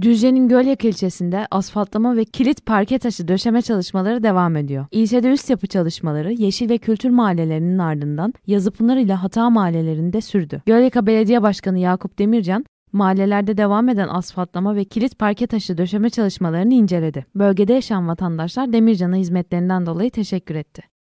Düzce'nin Gölyak ilçesinde asfaltlama ve kilit parke taşı döşeme çalışmaları devam ediyor. İlçede üst yapı çalışmaları Yeşil ve Kültür mahallelerinin ardından Yazıpınar ile Hata mahallelerinde sürdü. Gölyaka Belediye Başkanı Yakup Demircan, mahallelerde devam eden asfaltlama ve kilit parke taşı döşeme çalışmalarını inceledi. Bölgede yaşayan vatandaşlar Demircan'a hizmetlerinden dolayı teşekkür etti.